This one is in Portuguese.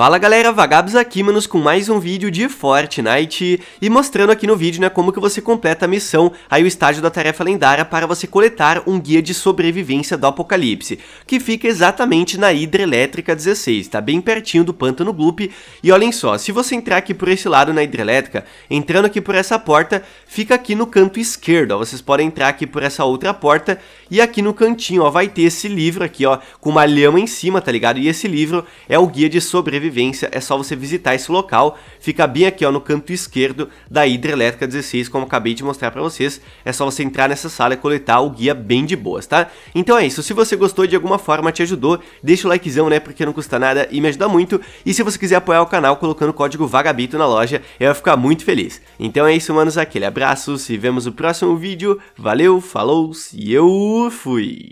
Fala galera, Vagabos aqui, manos, com mais um vídeo de Fortnite e mostrando aqui no vídeo, né, como que você completa a missão, aí o estágio da tarefa lendária para você coletar um guia de sobrevivência do apocalipse, que fica exatamente na hidrelétrica 16, tá bem pertinho do pântano Gloop, e olhem só, se você entrar aqui por esse lado na hidrelétrica, entrando aqui por essa porta, fica aqui no canto esquerdo, ó, vocês podem entrar aqui por essa outra porta, e aqui no cantinho, ó, vai ter esse livro aqui, ó, com uma lhama em cima, tá ligado? E esse livro é o guia de sobrevivência sobrevivência, é só você visitar esse local, fica bem aqui ó, no canto esquerdo da hidrelétrica 16, como acabei de mostrar para vocês, é só você entrar nessa sala e coletar o guia bem de boas, tá? Então é isso, se você gostou de alguma forma, te ajudou, deixa o likezão, né, porque não custa nada e me ajuda muito, e se você quiser apoiar o canal colocando o código VAGABITO na loja, eu vou ficar muito feliz. Então é isso, manos, aquele abraço, se vemos no próximo vídeo, valeu, falou, e eu fui!